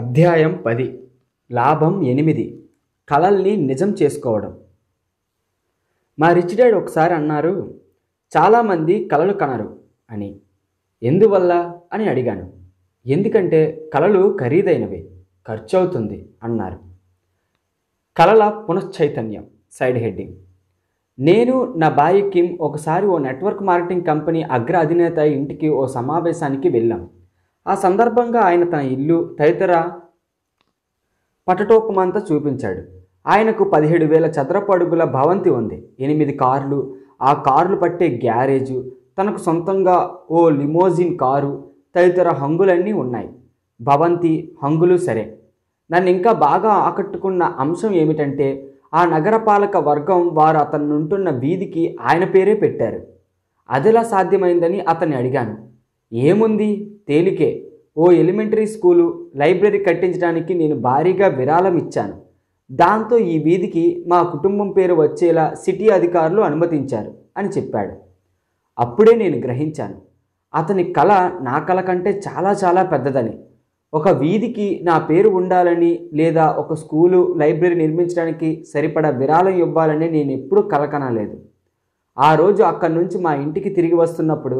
అధ్యాయం పది లాభం ఎనిమిది కళల్ని నిజం చేసుకోవడం మా రిచ్ డాడ్ ఒకసారి అన్నారు చాలామంది కళలు కనరు అని ఎందువల్ల అని అడిగాను ఎందుకంటే కళలు ఖరీదైనవి ఖర్చు అవుతుంది అన్నారు కళల పునశ్చైతన్యం సైడ్ హెడ్డింగ్ నేను నా బాయ్ కిమ్ ఒకసారి ఓ నెట్వర్క్ మార్కెటింగ్ కంపెనీ అగ్ర అధినేత ఇంటికి ఓ సమావేశానికి వెళ్ళాం ఆ సందర్భంగా ఆయన తన ఇల్లు తదితర పటటోపమంతా చూపించాడు ఆయనకు పదిహేడు వేల చదరపు అడుగుల భవంతి ఉంది ఎనిమిది కార్లు ఆ కార్లు పట్టే గ్యారేజు తనకు సొంతంగా ఓ లిమోజిన్ కారు తదితర హంగులన్నీ ఉన్నాయి భవంతి హంగులు సరే నన్ను ఇంకా బాగా ఆకట్టుకున్న అంశం ఏమిటంటే ఆ నగరపాలక వర్గం వారు అతను ఉంటున్న వీధికి ఆయన పేరే పెట్టారు అదిలా సాధ్యమైందని అతన్ని అడిగాను ఏముంది తేలికే ఓ ఎలిమెంటరీ స్కూలు లైబ్రరీ కట్టించడానికి నేను భారీగా విరాళం ఇచ్చాను దాంతో ఈ వీధికి మా కుటుంబం పేరు వచ్చేలా సిటీ అధికారులు అనుమతించారు అని చెప్పాడు అప్పుడే నేను గ్రహించాను అతని కళ నా కళ కంటే చాలా చాలా పెద్దదని ఒక వీధికి నా పేరు ఉండాలని లేదా ఒక స్కూలు లైబ్రరీ నిర్మించడానికి సరిపడా విరాళం ఇవ్వాలని నేను ఎప్పుడూ కలకనలేదు ఆ రోజు అక్కడి నుంచి మా ఇంటికి తిరిగి వస్తున్నప్పుడు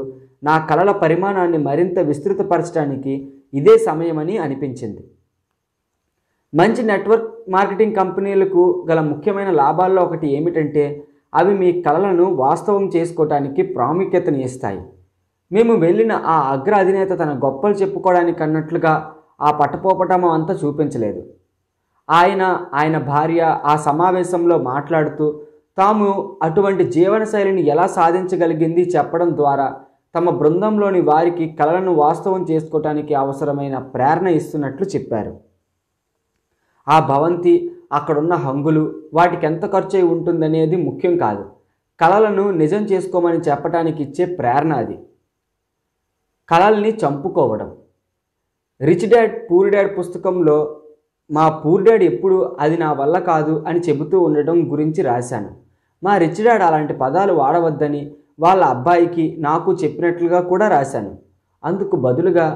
నా కళల పరిమాణాన్ని మరింత విస్తృతపరచడానికి ఇదే సమయమని అనిపించింది మంచి నెట్వర్క్ మార్కెటింగ్ కంపెనీలకు గల ముఖ్యమైన లాభాల్లో ఒకటి ఏమిటంటే అవి మీ కళలను వాస్తవం చేసుకోవటానికి ప్రాముఖ్యతను ఇస్తాయి మేము వెళ్ళిన ఆ అగ్ర అధినేత తన గొప్పలు చెప్పుకోవడానికి అన్నట్లుగా ఆ పట్టపోపటము అంతా చూపించలేదు ఆయన ఆయన భార్య ఆ సమావేశంలో మాట్లాడుతూ తాము అటువంటి జీవనశైలిని ఎలా సాధించగలిగింది చెప్పడం ద్వారా తమ బృందంలోని వారికి కళలను వాస్తవం చేసుకోవటానికి అవసరమైన ప్రేరణ ఇస్తున్నట్లు చెప్పారు ఆ భవంతి అక్కడున్న హంగులు వాటికి ఎంత ఖర్చు ఉంటుందనేది ముఖ్యం కాదు కళలను నిజం చేసుకోమని చెప్పటానికి ఇచ్చే ప్రేరణ అది కళల్ని చంపుకోవడం రిచ్ డాడ్ పూర్ డాడ్ పుస్తకంలో మా పూర్ డాడ్ ఎప్పుడు అది నా వల్ల కాదు అని చెబుతూ ఉండటం గురించి రాశాను మా రిచ్ డాడ్ అలాంటి పదాలు వాడవద్దని వాళ్ళ అబ్బాయికి నాకు చెప్పినట్లుగా కూడా రాశాను అందుకు బదులుగా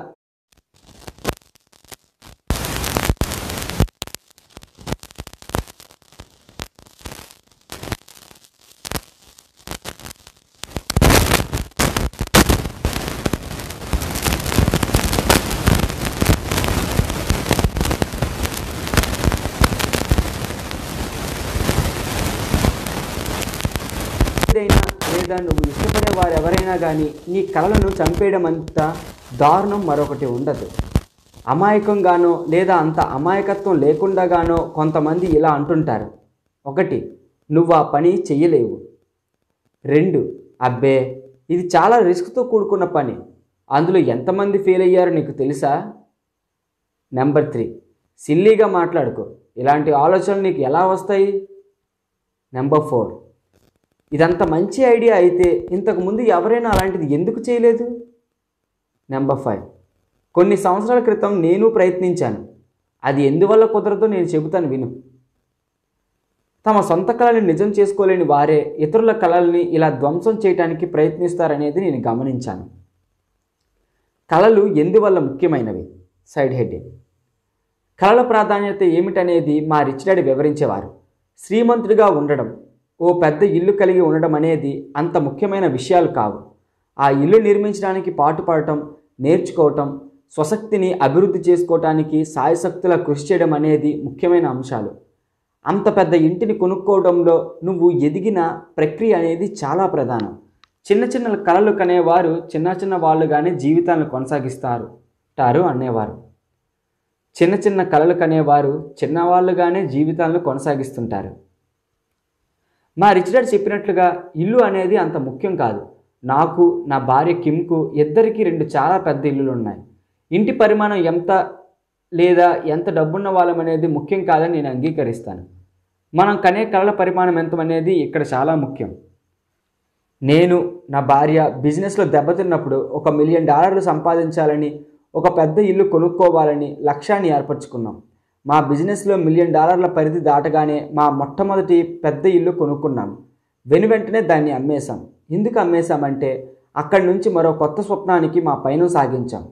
లేదా నువ్వు ఇష్టపడే వారు ఎవరైనా కానీ నీ కళలను చంపేయడం అంత దారుణం మరొకటి ఉండదు అమాయకంగానో లేదా అంత అమాయకత్వం లేకుండాగానో కొంతమంది ఇలా అంటుంటారు ఒకటి నువ్వు ఆ పని చెయ్యలేవు రెండు అబ్బే ఇది చాలా రిస్క్తో కూడుకున్న పని అందులో ఎంతమంది ఫెయిల్ అయ్యారో నీకు తెలుసా నెంబర్ త్రీ సిల్లీగా మాట్లాడుకో ఇలాంటి ఆలోచనలు నీకు ఎలా వస్తాయి నెంబర్ ఫోర్ ఇదంత మంచి ఐడియా అయితే ఇంతకుముందు ఎవరైనా అలాంటిది ఎందుకు చేయలేదు నెంబర్ ఫైవ్ కొన్ని సంవత్సరాల క్రితం నేను ప్రయత్నించాను అది ఎందువల్ల కుదరదో నేను చెబుతాను విను తమ సొంత కళల్ని నిజం చేసుకోలేని వారే ఇతరుల కళల్ని ఇలా ధ్వంసం చేయడానికి ప్రయత్నిస్తారనేది నేను గమనించాను కళలు ఎందువల్ల ముఖ్యమైనవి సైడ్ హెడ్ కళల ప్రాధాన్యత ఏమిటనేది మా రిచ్ డాడీ వివరించేవారు శ్రీమంతుడిగా ఉండడం ఓ పెద్ద ఇల్లు కలిగి ఉండడం అనేది అంత ముఖ్యమైన విషయాలు కావు ఆ ఇల్లు నిర్మించడానికి పాటుపడటం నేర్చుకోవటం స్వశక్తిని అభివృద్ధి చేసుకోవటానికి సాయశక్తుల కృషి చేయడం అనేది ముఖ్యమైన అంశాలు అంత పెద్ద ఇంటిని కొనుక్కోవడంలో నువ్వు ఎదిగిన ప్రక్రియ అనేది చాలా ప్రధానం చిన్న చిన్న కళలు కనేవారు చిన్న చిన్న వాళ్ళుగానే జీవితాలను కొనసాగిస్తారు టారు అనేవారు చిన్న చిన్న కళలు కనేవారు చిన్నవాళ్ళుగానే జీవితాలను కొనసాగిస్తుంటారు మా రిచ్ డాడ్ చెప్పినట్లుగా ఇల్లు అనేది అంత ముఖ్యం కాదు నాకు నా భార్య కిమ్కు ఇద్దరికీ రెండు చాలా పెద్ద ఇల్లులు ఉన్నాయి ఇంటి పరిమాణం ఎంత లేదా ఎంత డబ్బున్న వాళ్ళం అనేది ముఖ్యం కాదని నేను అంగీకరిస్తాను మనం కనే కళల పరిమాణం ఎంత అనేది ఇక్కడ చాలా ముఖ్యం నేను నా భార్య బిజినెస్లో దెబ్బతిన్నప్పుడు ఒక మిలియన్ డాలర్లు సంపాదించాలని ఒక పెద్ద ఇల్లు కొనుక్కోవాలని లక్ష్యాన్ని ఏర్పరచుకున్నాం మా బిజినెస్లో మిలియన్ డాలర్ల పరిధి దాటగానే మా మొట్టమొదటి పెద్ద ఇల్లు కొనుక్కున్నాం వెను వెంటనే దాన్ని అమ్మేశాం ఎందుకు అమ్మేశామంటే అక్కడి నుంచి మరో కొత్త స్వప్నానికి మా పయనం సాగించాం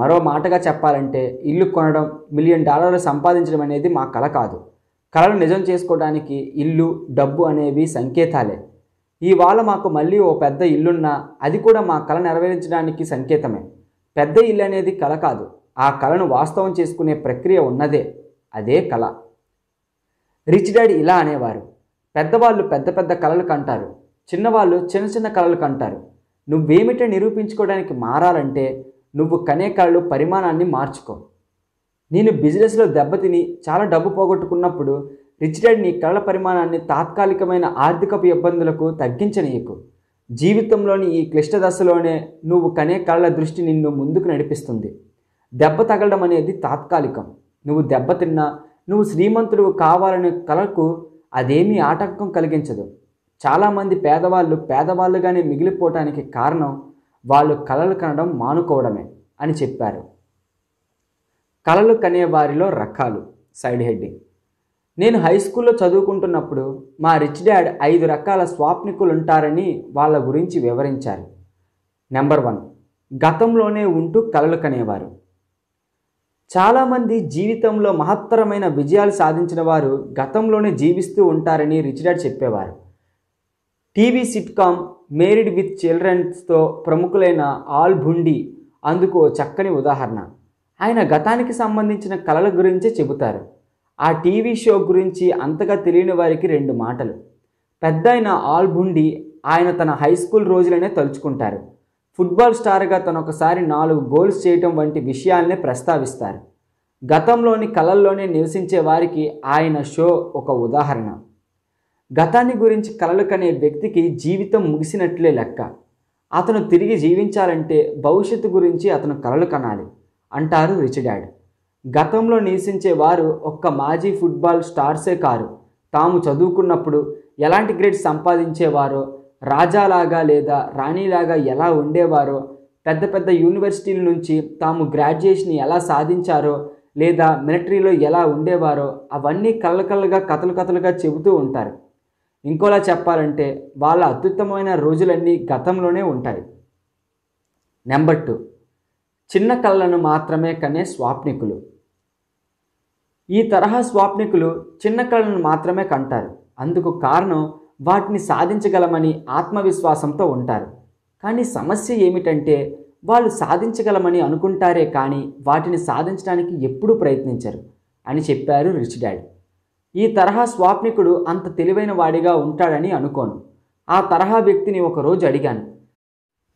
మరో మాటగా చెప్పాలంటే ఇల్లు కొనడం మిలియన్ డాలర్లు సంపాదించడం అనేది మా కళ కాదు కళను నిజం చేసుకోవడానికి ఇల్లు డబ్బు అనేవి సంకేతాలే ఇవాళ మాకు మళ్ళీ ఓ పెద్ద ఇల్లున్నా అది కూడా మా కళ నెరవేరించడానికి సంకేతమే పెద్ద ఇల్లు అనేది కళ కాదు ఆ కళను వాస్తవం చేసుకునే ప్రక్రియ ఉన్నదే అదే కళ రిచ్ డాడీ ఇలా అనేవారు పెద్దవాళ్ళు పెద్ద పెద్ద కళలు కంటారు చిన్నవాళ్ళు చిన్న చిన్న కళలు కంటారు నువ్వేమిటో నిరూపించుకోవడానికి మారాలంటే నువ్వు కనే కళలు పరిమాణాన్ని మార్చుకో నేను బిజినెస్లో దెబ్బతిని చాలా డబ్బు పోగొట్టుకున్నప్పుడు రిచ్ డాడ్ నీ కళల పరిమాణాన్ని తాత్కాలికమైన ఆర్థిక ఇబ్బందులకు తగ్గించనీయకు జీవితంలోని ఈ క్లిష్ట దశలోనే నువ్వు కనే కళల దృష్టి నిన్ను ముందుకు నడిపిస్తుంది దెబ్బ తగలడం అనేది తాత్కాలికం నువ్వు దెబ్బతిన్నా నువ్వు శ్రీమంతుడు కావాలనే కళకు అదేమీ ఆటంకం కలిగించదు చాలామంది పేదవాళ్ళు పేదవాళ్ళుగానే మిగిలిపోవటానికి కారణం వాళ్ళు కళలు కనడం మానుకోవడమే అని చెప్పారు కళలు కనే వారిలో రకాలు సైడ్ హెడ్డింగ్ నేను హై స్కూల్లో చదువుకుంటున్నప్పుడు మా రిచ్ డాడ్ ఐదు రకాల స్వాప్నికులు ఉంటారని వాళ్ళ గురించి వివరించారు నెంబర్ వన్ గతంలోనే ఉంటూ కళలు కనేవారు చాలామంది జీవితంలో మహత్తరమైన విజయాలు సాధించిన వారు గతంలోనే జీవిస్తూ ఉంటారని రిచర్డ్ చెప్పేవారు టీవీ సిట్కామ్ మేరిడ్ విత్ చిల్డ్రన్స్తో ప్రముఖులైన ఆల్ భుండి అందుకు చక్కని ఉదాహరణ ఆయన గతానికి సంబంధించిన కళల గురించే చెబుతారు ఆ టీవీ షో గురించి అంతగా తెలియని వారికి రెండు మాటలు పెద్దయిన ఆల్ భుండి ఆయన తన హై స్కూల్ రోజులనే తలుచుకుంటారు ఫుట్బాల్ స్టార్గా తనొకసారి నాలుగు గోల్స్ చేయటం వంటి విషయాలనే ప్రస్తావిస్తారు గతంలోని కళల్లోనే నివసించే వారికి ఆయన షో ఒక ఉదాహరణ గతాన్ని గురించి కలలు కనే వ్యక్తికి జీవితం ముగిసినట్లే లెక్క అతను తిరిగి జీవించాలంటే భవిష్యత్తు గురించి అతను కలలు కనాలి అంటారు డాడ్ గతంలో నివసించే వారు ఒక్క మాజీ ఫుట్బాల్ స్టార్సే కారు తాము చదువుకున్నప్పుడు ఎలాంటి గ్రేడ్ సంపాదించేవారో రాజాలాగా లేదా రాణిలాగా ఎలా ఉండేవారో పెద్ద పెద్ద యూనివర్సిటీల నుంచి తాము గ్రాడ్యుయేషన్ ఎలా సాధించారో లేదా మిలిటరీలో ఎలా ఉండేవారో అవన్నీ కళ్ళకళ్ళగా కథలు కథలుగా చెబుతూ ఉంటారు ఇంకోలా చెప్పాలంటే వాళ్ళ అత్యుత్తమైన రోజులన్నీ గతంలోనే ఉంటాయి నెంబర్ టూ చిన్న కళ్ళను మాత్రమే కనే స్వాప్నికులు ఈ తరహా స్వాప్నికులు చిన్న కళ్ళను మాత్రమే కంటారు అందుకు కారణం వాటిని సాధించగలమని ఆత్మవిశ్వాసంతో ఉంటారు కానీ సమస్య ఏమిటంటే వాళ్ళు సాధించగలమని అనుకుంటారే కానీ వాటిని సాధించడానికి ఎప్పుడూ ప్రయత్నించరు అని చెప్పారు రిచ్ డాడ్ ఈ తరహా స్వాప్నికుడు అంత తెలివైన వాడిగా ఉంటాడని అనుకోను ఆ తరహా వ్యక్తిని ఒకరోజు అడిగాను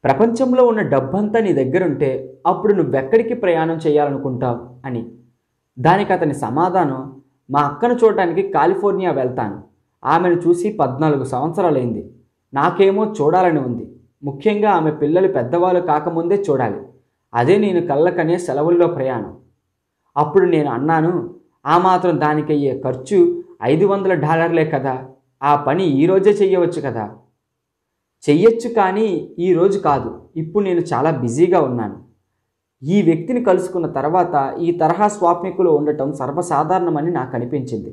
ప్రపంచంలో ఉన్న డబ్బంతా నీ దగ్గరుంటే అప్పుడు నువ్వెక్కడికి ప్రయాణం చేయాలనుకుంటావు అని దానికి అతని సమాధానం మా అక్కను చూడటానికి కాలిఫోర్నియా వెళ్తాను ఆమెను చూసి పద్నాలుగు సంవత్సరాలైంది నాకేమో చూడాలని ఉంది ముఖ్యంగా ఆమె పిల్లలు పెద్దవాళ్ళు కాకముందే చూడాలి అదే నేను కళ్ళకనే సెలవుల్లో ప్రయాణం అప్పుడు నేను అన్నాను ఆ మాత్రం దానికయ్యే ఖర్చు ఐదు వందల డాలర్లే కదా ఆ పని ఈరోజే చెయ్యవచ్చు కదా చెయ్యొచ్చు కానీ ఈరోజు కాదు ఇప్పుడు నేను చాలా బిజీగా ఉన్నాను ఈ వ్యక్తిని కలుసుకున్న తర్వాత ఈ తరహా స్వాప్నికులు ఉండటం సర్వసాధారణమని నాకు అనిపించింది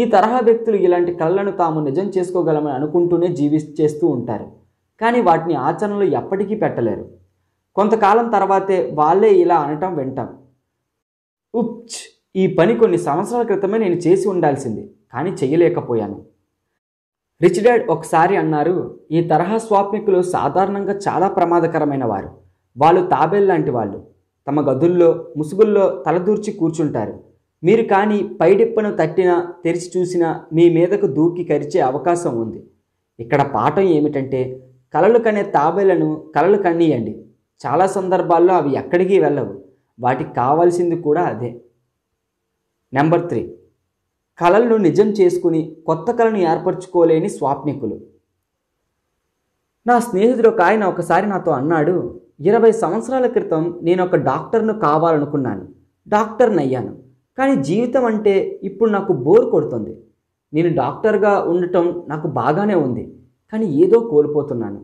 ఈ తరహా వ్యక్తులు ఇలాంటి కళలను తాము నిజం చేసుకోగలమని అనుకుంటూనే జీవి చేస్తూ ఉంటారు కానీ వాటిని ఆచరణలో ఎప్పటికీ పెట్టలేరు కొంతకాలం తర్వాతే వాళ్ళే ఇలా అనటం వింటాం ఉప్చ్ ఈ పని కొన్ని సంవత్సరాల క్రితమే నేను చేసి ఉండాల్సింది కానీ చేయలేకపోయాను రిచ్ డాడ్ ఒకసారి అన్నారు ఈ తరహా స్వాప్మికులు సాధారణంగా చాలా ప్రమాదకరమైన వారు వాళ్ళు తాబేల్ లాంటి వాళ్ళు తమ గదుల్లో ముసుగుల్లో తలదూర్చి కూర్చుంటారు మీరు కానీ పైడిప్పను తట్టినా తెరిచి చూసినా మీ మీదకు దూకి కరిచే అవకాశం ఉంది ఇక్కడ పాఠం ఏమిటంటే కలలు కనే తాబేలను కలలు కన్నీయండి చాలా సందర్భాల్లో అవి ఎక్కడికి వెళ్ళవు వాటికి కావాల్సింది కూడా అదే నెంబర్ త్రీ కళలను నిజం చేసుకుని కొత్త కళను ఏర్పరచుకోలేని స్వాప్నికులు నా స్నేహితుడు ఒక ఆయన ఒకసారి నాతో అన్నాడు ఇరవై సంవత్సరాల క్రితం నేను ఒక డాక్టర్ను కావాలనుకున్నాను డాక్టర్ని అయ్యాను కానీ జీవితం అంటే ఇప్పుడు నాకు బోర్ కొడుతుంది నేను డాక్టర్గా ఉండటం నాకు బాగానే ఉంది కానీ ఏదో కోల్పోతున్నాను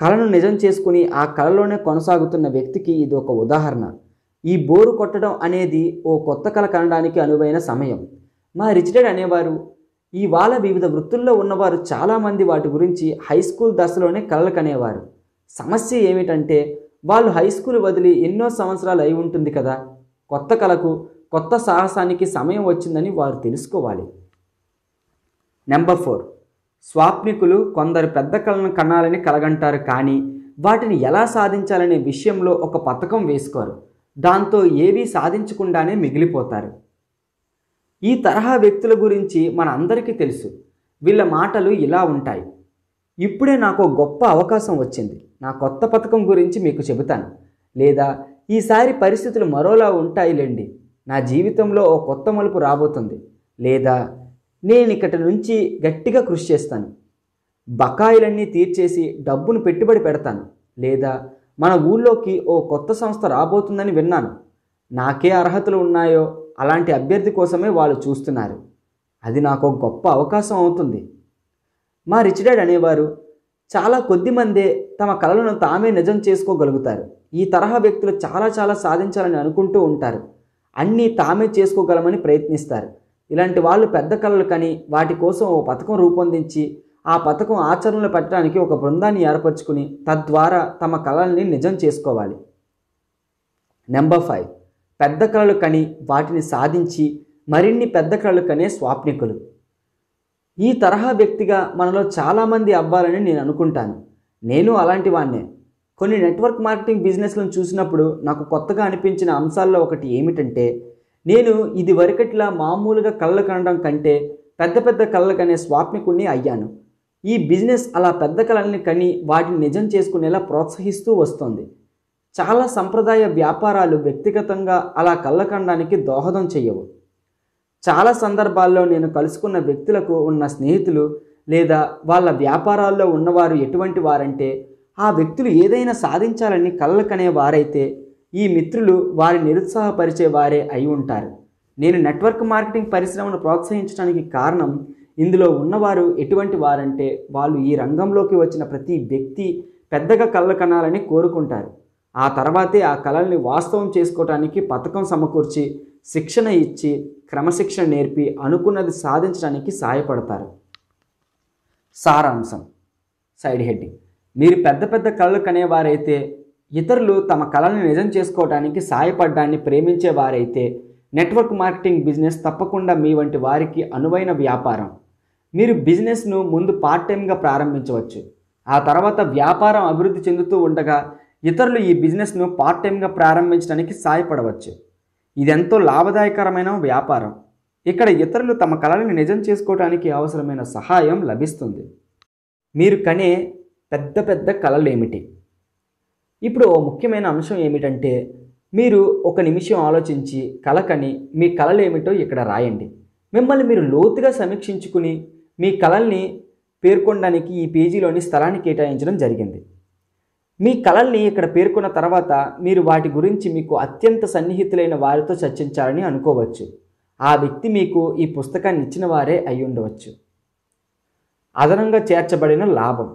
కళను నిజం చేసుకుని ఆ కళలోనే కొనసాగుతున్న వ్యక్తికి ఇది ఒక ఉదాహరణ ఈ బోరు కొట్టడం అనేది ఓ కొత్త కళ కనడానికి అనువైన సమయం మా రిచర్డ్ అనేవారు ఇవాళ వివిధ వృత్తుల్లో ఉన్నవారు చాలామంది వాటి గురించి హై స్కూల్ దశలోనే కళలు కనేవారు సమస్య ఏమిటంటే వాళ్ళు హై స్కూల్ వదిలి ఎన్నో సంవత్సరాలు అయి ఉంటుంది కదా కొత్త కళకు కొత్త సాహసానికి సమయం వచ్చిందని వారు తెలుసుకోవాలి నెంబర్ ఫోర్ స్వాప్నికులు కొందరు పెద్ద కళను కనాలని కలగంటారు కానీ వాటిని ఎలా సాధించాలనే విషయంలో ఒక పథకం వేసుకోరు దాంతో ఏవీ సాధించకుండానే మిగిలిపోతారు ఈ తరహా వ్యక్తుల గురించి మన అందరికీ తెలుసు వీళ్ళ మాటలు ఇలా ఉంటాయి ఇప్పుడే నాకు గొప్ప అవకాశం వచ్చింది నా కొత్త పథకం గురించి మీకు చెబుతాను లేదా ఈసారి పరిస్థితులు మరోలా ఉంటాయిలేండి నా జీవితంలో ఓ కొత్త మలుపు రాబోతుంది లేదా నేను ఇక్కడి నుంచి గట్టిగా కృషి చేస్తాను బకాయిలన్నీ తీర్చేసి డబ్బును పెట్టుబడి పెడతాను లేదా మన ఊళ్ళోకి ఓ కొత్త సంస్థ రాబోతుందని విన్నాను నాకే అర్హతలు ఉన్నాయో అలాంటి అభ్యర్థి కోసమే వాళ్ళు చూస్తున్నారు అది నాకు గొప్ప అవకాశం అవుతుంది మా రిచ్ డాడ్ అనేవారు చాలా కొద్ది మందే తమ కళలను తామే నిజం చేసుకోగలుగుతారు ఈ తరహా వ్యక్తులు చాలా చాలా సాధించాలని అనుకుంటూ ఉంటారు అన్నీ తామే చేసుకోగలమని ప్రయత్నిస్తారు ఇలాంటి వాళ్ళు పెద్ద కళలు కని వాటి కోసం ఓ పథకం రూపొందించి ఆ పథకం ఆచరణలో పెట్టడానికి ఒక బృందాన్ని ఏర్పరచుకుని తద్వారా తమ కళల్ని నిజం చేసుకోవాలి నెంబర్ ఫైవ్ పెద్ద కళలు కని వాటిని సాధించి మరిన్ని పెద్ద కళలు కనే స్వాప్నికులు ఈ తరహా వ్యక్తిగా మనలో చాలామంది అవ్వాలని నేను అనుకుంటాను నేను అలాంటి వాణ్ణే కొన్ని నెట్వర్క్ మార్కెటింగ్ బిజినెస్లను చూసినప్పుడు నాకు కొత్తగా అనిపించిన అంశాల్లో ఒకటి ఏమిటంటే నేను ఇది వరకట్లా మామూలుగా కళ్ళు కనడం కంటే పెద్ద పెద్ద కళ్ళు కనే స్వాత్మికుణ్ణి అయ్యాను ఈ బిజినెస్ అలా పెద్ద కళల్ని కని వాటిని నిజం చేసుకునేలా ప్రోత్సహిస్తూ వస్తుంది చాలా సంప్రదాయ వ్యాపారాలు వ్యక్తిగతంగా అలా కళ్ళకనడానికి దోహదం చేయవు చాలా సందర్భాల్లో నేను కలుసుకున్న వ్యక్తులకు ఉన్న స్నేహితులు లేదా వాళ్ళ వ్యాపారాల్లో ఉన్నవారు ఎటువంటి వారంటే ఆ వ్యక్తులు ఏదైనా సాధించాలని కలలు కనే వారైతే ఈ మిత్రులు వారి నిరుత్సాహపరిచే వారే అయి ఉంటారు నేను నెట్వర్క్ మార్కెటింగ్ పరిశ్రమను ప్రోత్సహించడానికి కారణం ఇందులో ఉన్నవారు ఎటువంటి వారంటే వాళ్ళు ఈ రంగంలోకి వచ్చిన ప్రతి వ్యక్తి పెద్దగా కళ్ళ కనాలని కోరుకుంటారు ఆ తర్వాతే ఆ కళల్ని వాస్తవం చేసుకోవటానికి పథకం సమకూర్చి శిక్షణ ఇచ్చి క్రమశిక్షణ నేర్పి అనుకున్నది సాధించడానికి సహాయపడతారు సారాంశం సైడ్ హెడ్డింగ్ మీరు పెద్ద పెద్ద కళలు కనేవారైతే ఇతరులు తమ కళలను నిజం చేసుకోవడానికి సహాయపడడాన్ని వారైతే నెట్వర్క్ మార్కెటింగ్ బిజినెస్ తప్పకుండా మీ వంటి వారికి అనువైన వ్యాపారం మీరు బిజినెస్ను ముందు పార్ట్ టైంగా ప్రారంభించవచ్చు ఆ తర్వాత వ్యాపారం అభివృద్ధి చెందుతూ ఉండగా ఇతరులు ఈ బిజినెస్ను పార్ట్ టైంగా ప్రారంభించడానికి సహాయపడవచ్చు ఇది ఎంతో లాభదాయకరమైన వ్యాపారం ఇక్కడ ఇతరులు తమ కళలను నిజం చేసుకోవడానికి అవసరమైన సహాయం లభిస్తుంది మీరు కనే పెద్ద పెద్ద కళలు ఏమిటి ఇప్పుడు ముఖ్యమైన అంశం ఏమిటంటే మీరు ఒక నిమిషం ఆలోచించి కలకని మీ కళలు ఏమిటో ఇక్కడ రాయండి మిమ్మల్ని మీరు లోతుగా సమీక్షించుకుని మీ కళల్ని పేర్కొనడానికి ఈ పేజీలోని స్థలాన్ని కేటాయించడం జరిగింది మీ కళల్ని ఇక్కడ పేర్కొన్న తర్వాత మీరు వాటి గురించి మీకు అత్యంత సన్నిహితులైన వారితో చర్చించాలని అనుకోవచ్చు ఆ వ్యక్తి మీకు ఈ పుస్తకాన్ని ఇచ్చిన వారే అయి ఉండవచ్చు అదనంగా చేర్చబడిన లాభం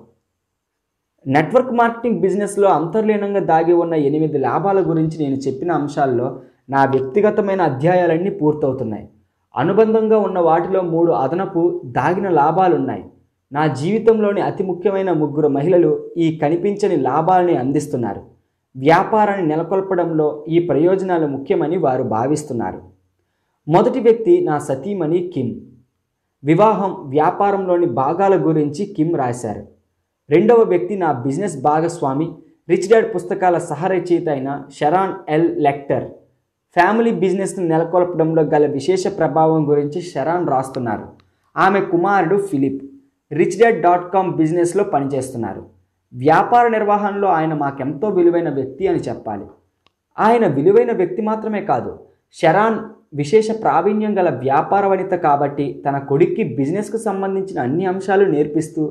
నెట్వర్క్ మార్కెటింగ్ బిజినెస్లో అంతర్లీనంగా దాగి ఉన్న ఎనిమిది లాభాల గురించి నేను చెప్పిన అంశాల్లో నా వ్యక్తిగతమైన అధ్యాయాలన్నీ పూర్తవుతున్నాయి అనుబంధంగా ఉన్న వాటిలో మూడు అదనపు దాగిన లాభాలున్నాయి నా జీవితంలోని అతి ముఖ్యమైన ముగ్గురు మహిళలు ఈ కనిపించని లాభాలని అందిస్తున్నారు వ్యాపారాన్ని నెలకొల్పడంలో ఈ ప్రయోజనాలు ముఖ్యమని వారు భావిస్తున్నారు మొదటి వ్యక్తి నా సతీమణి కిమ్ వివాహం వ్యాపారంలోని భాగాల గురించి కిమ్ రాశారు రెండవ వ్యక్తి నా బిజినెస్ భాగస్వామి రిచ్ డాడ్ పుస్తకాల సహరచయిత అయిన షరాన్ ఎల్ లెక్టర్ ఫ్యామిలీ బిజినెస్ను నెలకొల్పడంలో గల విశేష ప్రభావం గురించి షరాన్ రాస్తున్నారు ఆమె కుమారుడు Philip rich dad dot com బిజినెస్లో పనిచేస్తున్నారు వ్యాపార నిర్వహణలో ఆయన మాకెంతో విలువైన వ్యక్తి అని చెప్పాలి ఆయన విలువైన వ్యక్తి మాత్రమే కాదు షరాన్ విశేష ప్రావీణ్యం గల వ్యాపార వనిత కాబట్టి తన కొడుక్కి బిజినెస్కు సంబంధించిన అన్ని అంశాలు నేర్పిస్తూ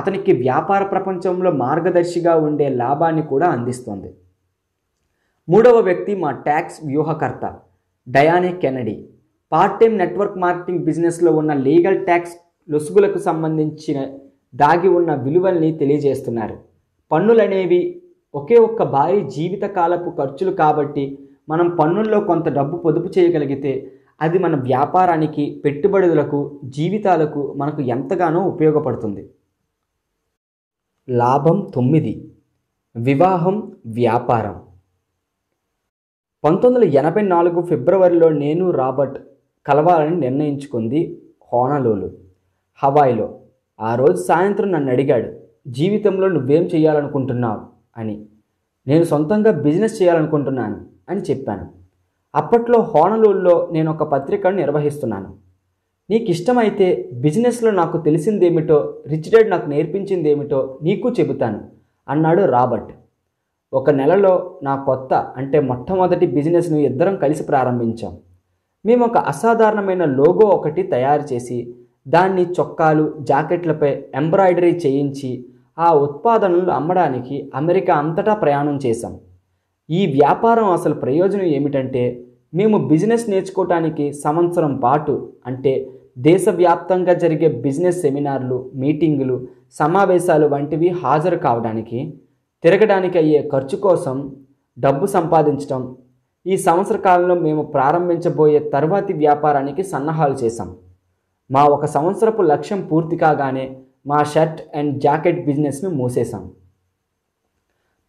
అతనికి వ్యాపార ప్రపంచంలో మార్గదర్శిగా ఉండే లాభాన్ని కూడా అందిస్తుంది మూడవ వ్యక్తి మా ట్యాక్స్ వ్యూహకర్త Diane Kennedy part time network marketing బిజినెస్లో ఉన్న లీగల్ ట్యాక్స్ లొసుగులకు సంబంధించిన దాగి ఉన్న విలువల్ని తెలియజేస్తున్నారు పన్నులనేవి ఒకే ఒక్క భారీ జీవితకాలపు ఖర్చులు కాబట్టి మనం పన్నుల్లో కొంత డబ్బు పొదుపు చేయగలిగితే అది మన వ్యాపారానికి పెట్టుబడులకు జీవితాలకు మనకు ఎంతగానో ఉపయోగపడుతుంది లాభం తొమ్మిది వివాహం వ్యాపారం పంతొమ్మిది వందల ఎనభై నాలుగు ఫిబ్రవరిలో నేను రాబర్ట్ కలవాలని నిర్ణయించుకుంది హోనలోలు హవాయిలో ఆ రోజు సాయంత్రం నన్ను అడిగాడు జీవితంలో నువ్వేం చేయాలనుకుంటున్నావు అని నేను సొంతంగా బిజినెస్ చేయాలనుకుంటున్నాను అని చెప్పాను అప్పట్లో హోనలోల్లో నేను ఒక పత్రికను నిర్వహిస్తున్నాను నీకు ఇష్టమైతే బిజినెస్లో నాకు తెలిసిందేమిటో రిచ్ డాడ్ నాకు నేర్పించిందేమిటో నీకు చెబుతాను అన్నాడు రాబర్ట్ ఒక నెలలో నా కొత్త అంటే మొట్టమొదటి బిజినెస్ను ఇద్దరం కలిసి ప్రారంభించాం మేము ఒక అసాధారణమైన లోగో ఒకటి తయారు చేసి దాన్ని చొక్కాలు జాకెట్లపై ఎంబ్రాయిడరీ చేయించి ఆ ఉత్పాదనలు అమ్మడానికి అమెరికా అంతటా ప్రయాణం చేశాం ఈ వ్యాపారం అసలు ప్రయోజనం ఏమిటంటే మేము బిజినెస్ నేర్చుకోవటానికి సంవత్సరం పాటు అంటే దేశవ్యాప్తంగా జరిగే బిజినెస్ సెమినార్లు మీటింగులు సమావేశాలు వంటివి హాజరు కావడానికి తిరగడానికి అయ్యే ఖర్చు కోసం డబ్బు సంపాదించడం ఈ సంవత్సర కాలంలో మేము ప్రారంభించబోయే తర్వాతి వ్యాపారానికి సన్నాహాలు చేశాం మా ఒక సంవత్సరపు లక్ష్యం పూర్తి కాగానే మా షర్ట్ అండ్ జాకెట్ బిజినెస్ను మూసేశాం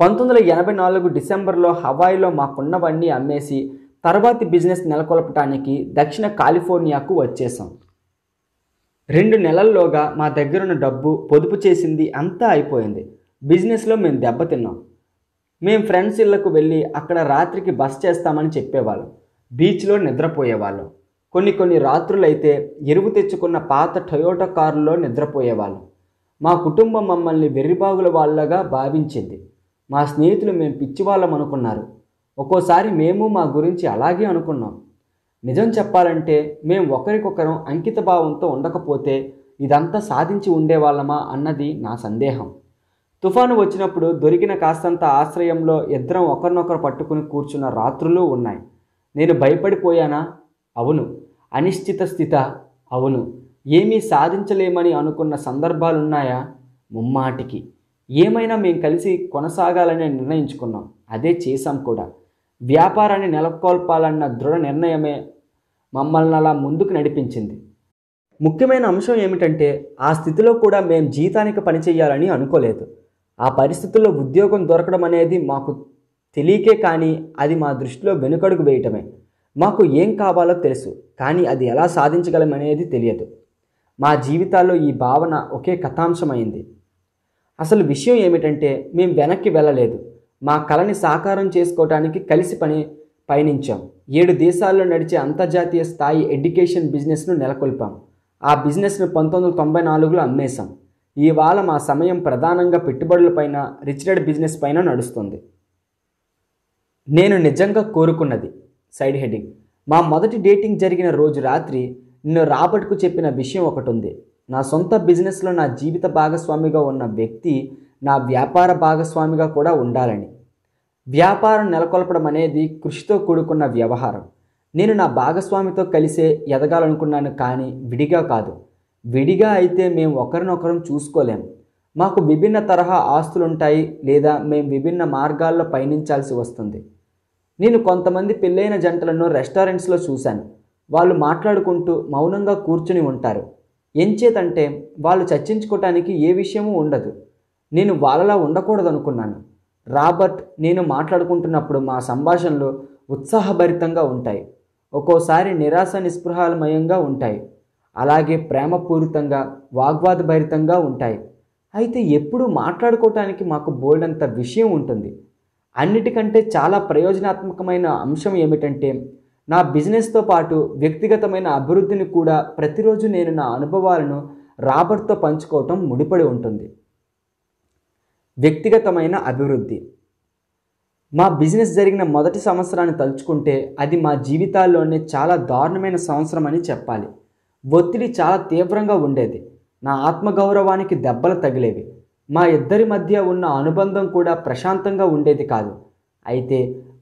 పంతొమ్మిది వందల ఎనభై నాలుగు డిసెంబర్లో హవాయిలో మాకున్నవన్నీ అమ్మేసి తర్వాతి బిజినెస్ నెలకొల్పటానికి దక్షిణ కాలిఫోర్నియాకు వచ్చేసాం రెండు నెలల్లోగా మా దగ్గరున్న డబ్బు పొదుపు చేసింది అంతా అయిపోయింది బిజినెస్లో మేము దెబ్బతిన్నాం మేము ఫ్రెండ్స్ ఇళ్లకు వెళ్ళి అక్కడ రాత్రికి బస్ చేస్తామని చెప్పేవాళ్ళం బీచ్లో నిద్రపోయేవాళ్ళం కొన్ని కొన్ని రాత్రులైతే ఎరువు తెచ్చుకున్న పాత టొయోటా కారులో నిద్రపోయేవాళ్ళం మా కుటుంబం మమ్మల్ని వెర్రిబాగుల వాళ్ళగా భావించింది మా స్నేహితులు మేము పిచ్చివాళ్ళం అనుకున్నారు ఒక్కోసారి మేము మా గురించి అలాగే అనుకున్నాం నిజం చెప్పాలంటే మేము ఒకరికొకరం అంకిత భావంతో ఉండకపోతే ఇదంతా సాధించి ఉండేవాళ్ళమా అన్నది నా సందేహం తుఫాను వచ్చినప్పుడు దొరికిన కాస్తంత ఆశ్రయంలో ఇద్దరం ఒకరినొకరు పట్టుకుని కూర్చున్న రాత్రులు ఉన్నాయి నేను భయపడిపోయానా అవును అనిశ్చిత స్థిత అవును ఏమీ సాధించలేమని అనుకున్న సందర్భాలున్నాయా ముమ్మాటికి ఏమైనా మేము కలిసి కొనసాగాలని నిర్ణయించుకున్నాం అదే చేశాం కూడా వ్యాపారాన్ని నెలకొల్పాలన్న దృఢ నిర్ణయమే మమ్మల్ని అలా ముందుకు నడిపించింది ముఖ్యమైన అంశం ఏమిటంటే ఆ స్థితిలో కూడా మేము జీతానికి పనిచేయాలని అనుకోలేదు ఆ పరిస్థితుల్లో ఉద్యోగం దొరకడం అనేది మాకు తెలియకే కానీ అది మా దృష్టిలో వెనుకడుగు వేయటమే మాకు ఏం కావాలో తెలుసు కానీ అది ఎలా సాధించగలమనేది తెలియదు మా జీవితాల్లో ఈ భావన ఒకే కథాంశమైంది అసలు విషయం ఏమిటంటే మేము వెనక్కి వెళ్ళలేదు మా కళని సాకారం చేసుకోవటానికి కలిసి పని పయనించాం ఏడు దేశాల్లో నడిచే అంతర్జాతీయ స్థాయి ఎడ్యుకేషన్ బిజినెస్ను నెలకొల్పాం ఆ బిజినెస్ను పంతొమ్మిది వందల తొంభై నాలుగులో అమ్మేశాం ఇవాళ మా సమయం ప్రధానంగా పెట్టుబడులపైన రిచర్డ్ బిజినెస్ పైన నడుస్తుంది నేను నిజంగా కోరుకున్నది సైడ్ హెడ్డింగ్ మా మొదటి డేటింగ్ జరిగిన రోజు రాత్రి నిన్ను రాబర్ట్కు చెప్పిన విషయం ఒకటి ఉంది నా సొంత బిజినెస్లో నా జీవిత భాగస్వామిగా ఉన్న వ్యక్తి నా వ్యాపార భాగస్వామిగా కూడా ఉండాలని వ్యాపారం నెలకొల్పడం అనేది కృషితో కూడుకున్న వ్యవహారం నేను నా భాగస్వామితో కలిసే ఎదగాలనుకున్నాను కానీ విడిగా కాదు విడిగా అయితే మేము ఒకరినొకరం చూసుకోలేం మాకు విభిన్న తరహా ఆస్తులుంటాయి లేదా మేము విభిన్న మార్గాల్లో పయనించాల్సి వస్తుంది నేను కొంతమంది పెళ్ళైన జంటలను రెస్టారెంట్స్లో చూశాను వాళ్ళు మాట్లాడుకుంటూ మౌనంగా కూర్చుని ఉంటారు ఎంచేతంటే వాళ్ళు చర్చించుకోవటానికి ఏ విషయమూ ఉండదు నేను వాళ్ళలా ఉండకూడదు అనుకున్నాను రాబర్ట్ నేను మాట్లాడుకుంటున్నప్పుడు మా సంభాషణలు ఉత్సాహభరితంగా ఉంటాయి ఒక్కోసారి నిరాశ నిస్పృహాలమయంగా ఉంటాయి అలాగే ప్రేమపూరితంగా వాగ్వాదభరితంగా ఉంటాయి అయితే ఎప్పుడూ మాట్లాడుకోవటానికి మాకు బోల్డంత విషయం ఉంటుంది అన్నిటికంటే చాలా ప్రయోజనాత్మకమైన అంశం ఏమిటంటే నా బిజినెస్తో పాటు వ్యక్తిగతమైన అభివృద్ధిని కూడా ప్రతిరోజు నేను నా అనుభవాలను రాబర్ట్తో పంచుకోవటం ముడిపడి ఉంటుంది వ్యక్తిగతమైన అభివృద్ధి మా బిజినెస్ జరిగిన మొదటి సంవత్సరాన్ని తలుచుకుంటే అది మా జీవితాల్లోనే చాలా దారుణమైన సంవత్సరం అని చెప్పాలి ఒత్తిడి చాలా తీవ్రంగా ఉండేది నా ఆత్మగౌరవానికి దెబ్బలు తగిలేవి మా ఇద్దరి మధ్య ఉన్న అనుబంధం కూడా ప్రశాంతంగా ఉండేది కాదు అయితే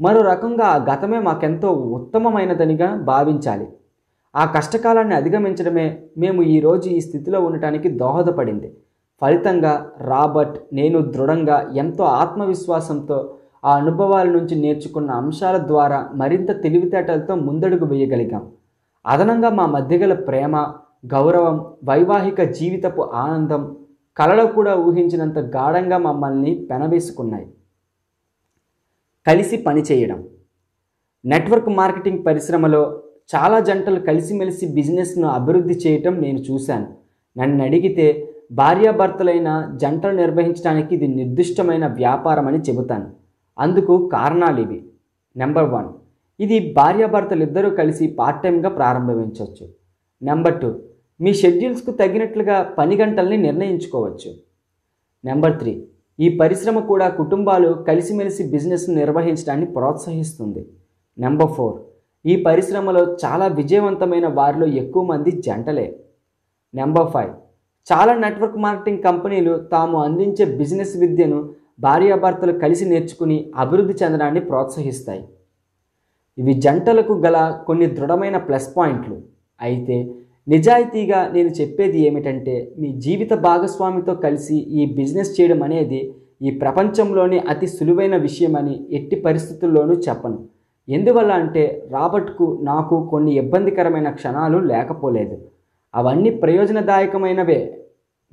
మరో రకంగా ఆ గతమే మాకెంతో ఉత్తమమైనదనిగా భావించాలి ఆ కష్టకాలాన్ని అధిగమించడమే మేము ఈరోజు ఈ స్థితిలో ఉండటానికి దోహదపడింది ఫలితంగా రాబర్ట్ నేను దృఢంగా ఎంతో ఆత్మవిశ్వాసంతో ఆ అనుభవాల నుంచి నేర్చుకున్న అంశాల ద్వారా మరింత తెలివితేటలతో ముందడుగు వేయగలిగాం అదనంగా మా మధ్యగల ప్రేమ గౌరవం వైవాహిక జీవితపు ఆనందం కళలో కూడా ఊహించినంత గాఢంగా మమ్మల్ని పెనవేసుకున్నాయి కలిసి పనిచేయడం నెట్వర్క్ మార్కెటింగ్ పరిశ్రమలో చాలా జంటలు కలిసిమెలిసి బిజినెస్ను అభివృద్ధి చేయటం నేను చూశాను నన్ను అడిగితే భార్యాభర్తలైన జంటలు నిర్వహించడానికి ఇది నిర్దిష్టమైన వ్యాపారం అని చెబుతాను అందుకు కారణాలు ఇవి నెంబర్ వన్ ఇది భార్యాభర్తలిద్దరూ కలిసి పార్ట్ టైంగా ప్రారంభించవచ్చు నెంబర్ టూ మీ షెడ్యూల్స్కు తగినట్లుగా పని గంటల్ని నిర్ణయించుకోవచ్చు నెంబర్ త్రీ ఈ పరిశ్రమ కూడా కుటుంబాలు కలిసిమెలిసి బిజినెస్ను నిర్వహించడాన్ని ప్రోత్సహిస్తుంది నెంబర్ ఫోర్ ఈ పరిశ్రమలో చాలా విజయవంతమైన వారిలో ఎక్కువ మంది జంటలే నెంబర్ ఫైవ్ చాలా నెట్వర్క్ మార్కెటింగ్ కంపెనీలు తాము అందించే బిజినెస్ విద్యను భార్యాభర్తలు కలిసి నేర్చుకుని అభివృద్ధి చెందడాన్ని ప్రోత్సహిస్తాయి ఇవి జంటలకు గల కొన్ని దృఢమైన ప్లస్ పాయింట్లు అయితే నిజాయితీగా నేను చెప్పేది ఏమిటంటే మీ జీవిత భాగస్వామితో కలిసి ఈ బిజినెస్ చేయడం అనేది ఈ ప్రపంచంలోనే అతి సులువైన విషయమని ఎట్టి పరిస్థితుల్లోనూ చెప్పను ఎందువల్ల అంటే రాబర్ట్కు నాకు కొన్ని ఇబ్బందికరమైన క్షణాలు లేకపోలేదు అవన్నీ ప్రయోజనదాయకమైనవే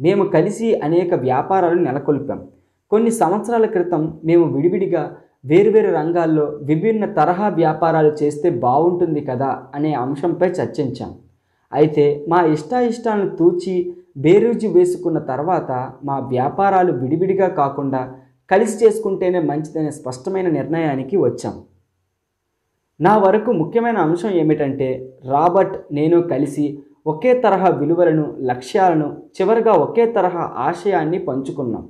మేము కలిసి అనేక వ్యాపారాలు నెలకొల్పాం కొన్ని సంవత్సరాల క్రితం మేము విడివిడిగా వేరువేరు రంగాల్లో విభిన్న తరహా వ్యాపారాలు చేస్తే బాగుంటుంది కదా అనే అంశంపై చర్చించాం అయితే మా ఇష్టాయిష్టాలను తూచి బేరూజు వేసుకున్న తర్వాత మా వ్యాపారాలు విడివిడిగా కాకుండా కలిసి చేసుకుంటేనే మంచిదనే స్పష్టమైన నిర్ణయానికి వచ్చాం నా వరకు ముఖ్యమైన అంశం ఏమిటంటే రాబర్ట్ నేను కలిసి ఒకే తరహా విలువలను లక్ష్యాలను చివరిగా ఒకే తరహా ఆశయాన్ని పంచుకున్నాం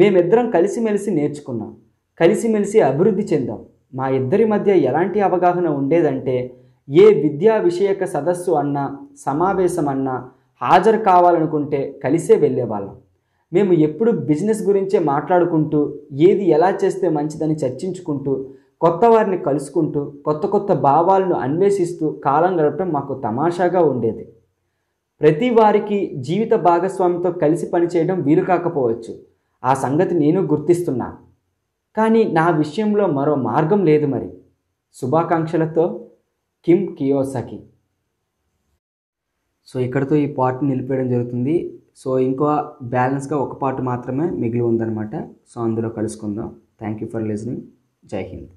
మేమిద్దరం కలిసిమెలిసి నేర్చుకున్నాం కలిసిమెలిసి అభివృద్ధి చెందాం మా ఇద్దరి మధ్య ఎలాంటి అవగాహన ఉండేదంటే ఏ విద్యా విషయక సదస్సు అన్నా సమావేశం అన్నా హాజరు కావాలనుకుంటే కలిసే వెళ్ళేవాళ్ళం మేము ఎప్పుడు బిజినెస్ గురించే మాట్లాడుకుంటూ ఏది ఎలా చేస్తే మంచిదని చర్చించుకుంటూ కొత్త వారిని కలుసుకుంటూ కొత్త కొత్త భావాలను అన్వేషిస్తూ కాలం గడపడం మాకు తమాషాగా ఉండేది ప్రతి వారికి జీవిత భాగస్వామితో కలిసి పనిచేయడం వీలు కాకపోవచ్చు ఆ సంగతి నేను గుర్తిస్తున్నాను కానీ నా విషయంలో మరో మార్గం లేదు మరి శుభాకాంక్షలతో కిమ్ కియోసకి సో ఇక్కడతో ఈ పార్ట్ నిలిపేయడం జరుగుతుంది సో ఇంకో బ్యాలెన్స్గా ఒక పార్ట్ మాత్రమే మిగిలి ఉందనమాట సో అందులో కలుసుకుందాం థ్యాంక్ యూ ఫర్ లిజనింగ్ జై హింద్